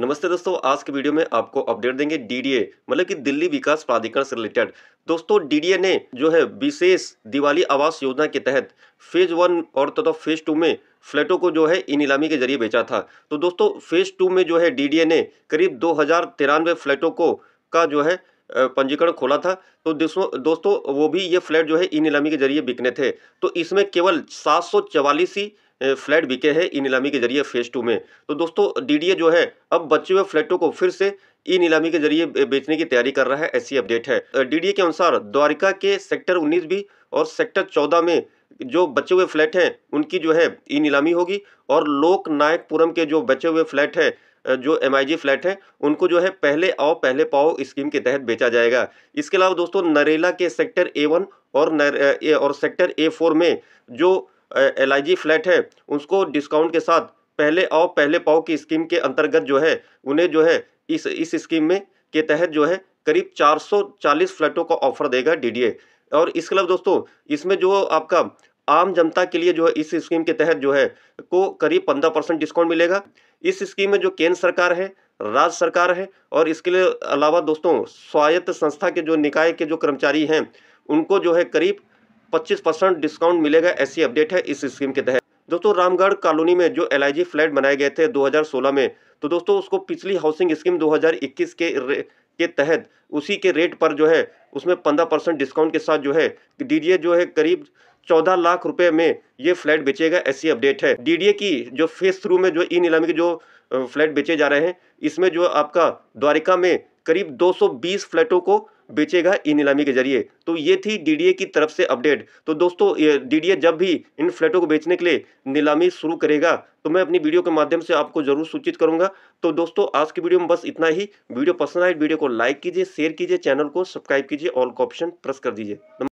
नमस्ते दोस्तों आज के वीडियो में आपको अपडेट देंगे डीडीए मतलब कि दिल्ली विकास प्राधिकरण से रिलेटेड दोस्तों डीडीए ने जो है विशेष दिवाली आवास योजना के तहत फेज वन और तथा तो फेज टू में फ्लैटों को जो है ई नीलामी के जरिए बेचा था तो दोस्तों फेज टू में जो है डीडीए ने करीब दो फ्लैटों को का जो है पंजीकरण खोला था तो दोस्तों वो भी ये फ्लैट जो है ई नीलामी के जरिए बिकने थे तो इसमें केवल सात ही फ्लैट बिके हैं ई नीलामी के जरिए फेज़ टू में तो दोस्तों डीडीए जो है अब बचे हुए फ्लैटों को फिर से ई नीलामी के जरिए बेचने की तैयारी कर रहा है ऐसी अपडेट है डीडीए के अनुसार द्वारिका के सेक्टर उन्नीस भी और सेक्टर चौदह में जो बचे हुए फ्लैट हैं उनकी जो है ई नीलामी होगी और लोकनायकपुरम के जो बचे हुए फ्लैट हैं जो एम फ्लैट हैं उनको जो है पहले आओ पहले पाओ स्कीम के तहत बेचा जाएगा इसके अलावा दोस्तों नरेला के सेक्टर ए वन और नर, ए, और सेक्टर ए फोर में जो एल आई जी फ्लैट है उसको डिस्काउंट के साथ पहले आओ पहले पाओ की स्कीम के अंतर्गत जो है उन्हें जो है इस इस स्कीम में के तहत जो है करीब 440 फ्लैटों का ऑफर देगा डीडीए और इसके अलावा दोस्तों इसमें जो आपका आम जनता के लिए जो है इस स्कीम के तहत जो है को करीब पंद्रह परसेंट डिस्काउंट मिलेगा इस स्कीम में जो केंद्र सरकार है राज्य सरकार है और इसके लिए अलावा दोस्तों स्वायत्त संस्था के जो निकाय के जो कर्मचारी हैं उनको जो है करीब 25 परसेंट डिस्काउंट मिलेगा ऐसी अपडेट है इस स्कीम के तहत दोस्तों रामगढ़ कॉलोनी में जो एल फ्लैट बनाए गए थे 2016 में तो दोस्तों उसको पिछली हाउसिंग स्कीम 2021 के के तहत उसी के रेट पर जो है उसमें पंद्रह परसेंट डिस्काउंट के साथ जो है डीडीए जो है करीब चौदह लाख रुपए में ये फ्लैट बेचेगा ऐसी अपडेट है डीडीए की जो फेस थ्रू में जो ई नीलामी के जो फ्लैट बेचे जा रहे हैं इसमें जो आपका द्वारिका में करीब 220 फ्लैटों को बेचेगा ई नीलामी के जरिए तो ये थी डीडीए की तरफ से अपडेट तो दोस्तों डीडीए जब भी इन फ्लैटों को बेचने के लिए नीलामी शुरू करेगा तो मैं अपनी वीडियो के माध्यम से आपको जरूर सूचित करूंगा तो दोस्तों आज की वीडियो में बस इतना ही वीडियो पसंद आए तो वीडियो को लाइक कीजिए शेयर कीजिए चैनल को सब्सक्राइब कीजिए ऑल का ऑप्शन प्रेस कर दीजिए